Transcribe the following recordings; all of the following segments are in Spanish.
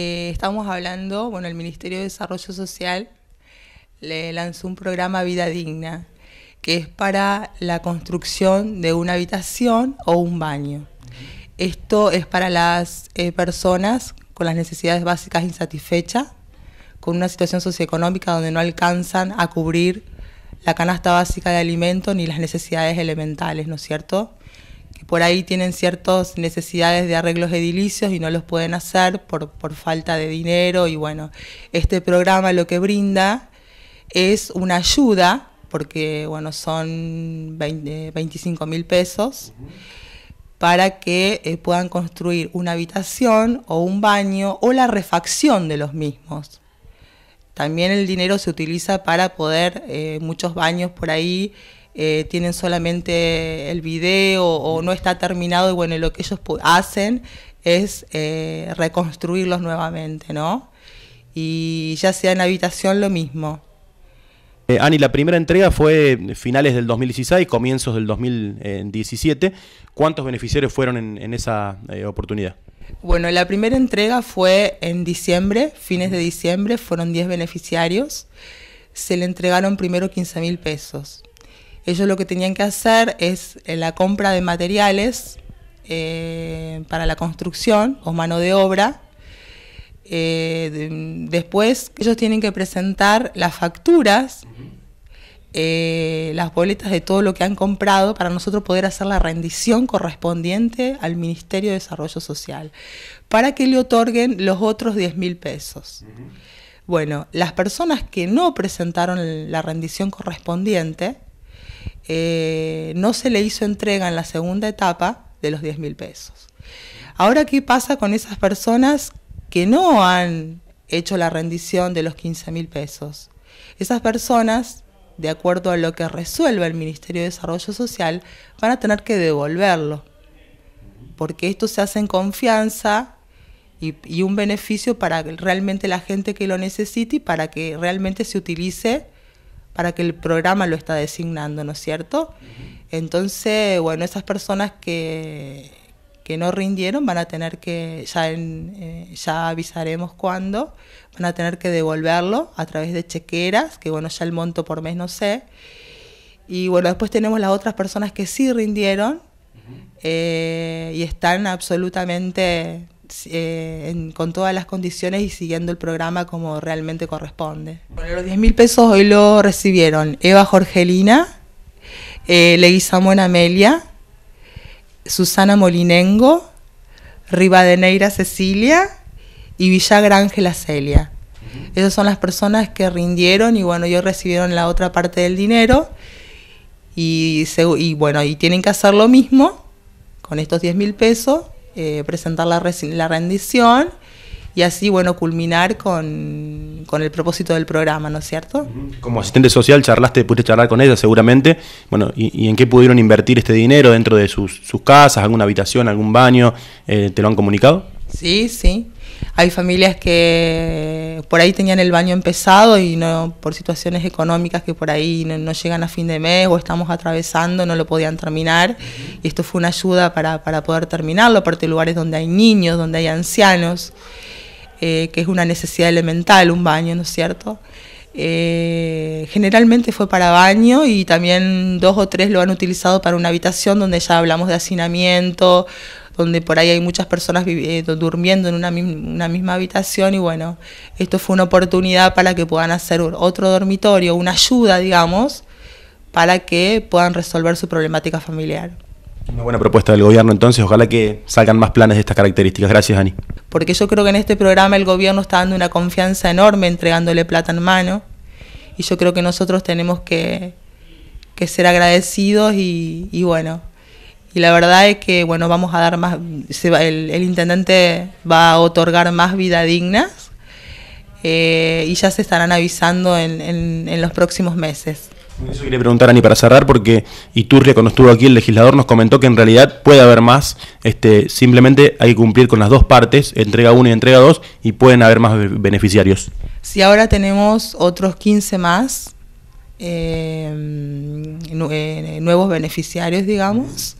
Eh, estamos hablando, bueno, el Ministerio de Desarrollo Social le lanzó un programa Vida Digna, que es para la construcción de una habitación o un baño. Esto es para las eh, personas con las necesidades básicas insatisfechas, con una situación socioeconómica donde no alcanzan a cubrir la canasta básica de alimento ni las necesidades elementales, ¿no es cierto? por ahí tienen ciertas necesidades de arreglos edilicios y no los pueden hacer por, falta de dinero. Y bueno, este programa lo que brinda es una ayuda, porque bueno, son 20, 25 mil pesos, para que eh, puedan construir una habitación o un baño o la refacción de los mismos. También el dinero se utiliza para poder, eh, muchos baños por ahí eh, tienen solamente el video o no está terminado y bueno, lo que ellos hacen es eh, reconstruirlos nuevamente, ¿no? Y ya sea en habitación lo mismo. Eh, Ani, la primera entrega fue finales del 2016, comienzos del 2017. ¿Cuántos beneficiarios fueron en, esa oportunidad? Bueno, la primera entrega fue en diciembre, fines de diciembre, fueron 10 beneficiarios. Se le entregaron primero 15 mil pesos. Ellos lo que tenían que hacer es eh, la compra de materiales eh, para la construcción o mano de obra. Eh, después ellos tienen que presentar las facturas, las boletas de todo lo que han comprado para nosotros poder hacer la rendición correspondiente al Ministerio de Desarrollo Social, para que le otorguen los otros 10 mil pesos. Bueno, las personas que no presentaron la rendición correspondiente, eh, no se le hizo entrega en la segunda etapa de los 10 mil pesos. Ahora, ¿qué pasa con esas personas que no han hecho la rendición de los 15 mil pesos? Esas personas, de acuerdo a lo que resuelva el Ministerio de Desarrollo Social, van a tener que devolverlo, porque esto se hace en confianza y, y un beneficio para realmente la gente que lo necesite y para que realmente se utilice para que el programa lo está designando, ¿no es cierto? Entonces, bueno, esas personas que, que no rindieron van a tener que, ya, eh, ya avisaremos cuándo, van a tener que devolverlo a través de chequeras, que bueno, ya el monto por mes no sé. Y bueno, después tenemos las otras personas que sí rindieron eh, y están absolutamente eh, con todas las condiciones y siguiendo el programa como realmente corresponde. Bueno, los 10 mil pesos hoy lo recibieron Eva Jorgelina, eh, Leguizamón Amelia, Susana Molinengo, Rivadeneira Cecilia y Villa Ángela Celia. Esas son las personas que rindieron y bueno, ellos recibieron la otra parte del dinero y, y bueno, y tienen que hacer lo mismo con estos 10 mil pesos eh, presentar la, la, rendición y así, bueno, culminar con, el propósito del programa, ¿no es cierto? Como asistente social charlaste, pudiste charlar con ella seguramente, bueno, y, en qué pudieron invertir este dinero dentro de sus, casas, alguna habitación, algún baño? Eh, ¿Te lo han comunicado? Sí, sí. Hay familias que por ahí tenían el baño empezado y no por situaciones económicas que por ahí no, llegan a fin de mes o estamos atravesando, no lo podían terminar. Y esto fue una ayuda para, poder terminarlo, aparte de lugares donde hay niños, donde hay ancianos, eh, que es una necesidad elemental un baño, ¿no es cierto? Eh, generalmente fue para baño y también dos o tres lo han utilizado para una habitación donde ya hablamos de hacinamiento donde por ahí hay muchas personas eh, durmiendo en una, misma habitación y bueno, esto fue una oportunidad para que puedan hacer otro dormitorio, una ayuda, digamos, para que puedan resolver su problemática familiar. Una buena propuesta del gobierno entonces, ojalá que salgan más planes de estas características. Gracias, Ani. Porque yo creo que en este programa el gobierno está dando una confianza enorme entregándole plata en mano y yo creo que nosotros tenemos que, ser agradecidos y, y bueno, y la verdad es que, bueno, vamos a dar más, el, intendente va a otorgar más vida dignas eh, y ya se estarán avisando en, en, los próximos meses. Eso quería preguntar, Ani, para cerrar, porque Iturria, cuando estuvo aquí el legislador, nos comentó que en realidad puede haber más, este, simplemente hay que cumplir con las dos partes, entrega 1 y entrega 2, y pueden haber más beneficiarios. Si ahora tenemos otros 15 más Em, eh, nuevos beneficiarios, digamos.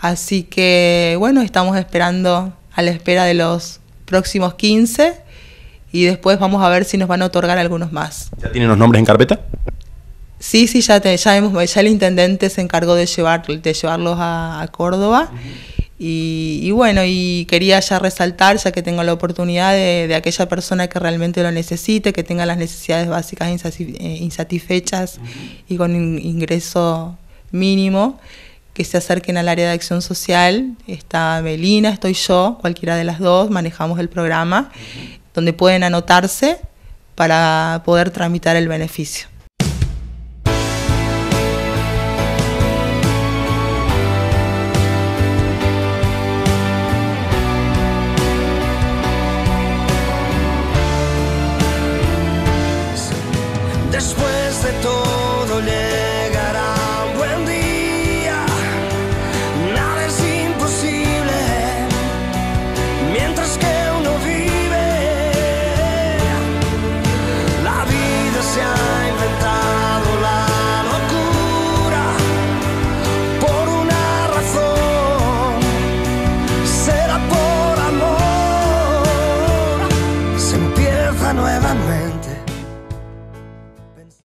Así que, bueno, estamos esperando a la espera de los próximos 15 y después vamos a ver si nos van a otorgar algunos más. ¿Ya tienen los nombres en carpeta? Sí, sí, ya, ya, hemos, el intendente se encargó de, llevar, de llevarlos a, Córdoba. Y, bueno, y quería ya resaltar, ya que tengo la oportunidad de, de, aquella persona que realmente lo necesite, que tenga las necesidades básicas eh, insatisfechas y con ingreso mínimo, que se acerquen al área de acción social. Está Melina, estoy yo, cualquiera de las dos, manejamos el programa, donde pueden anotarse para poder tramitar el beneficio.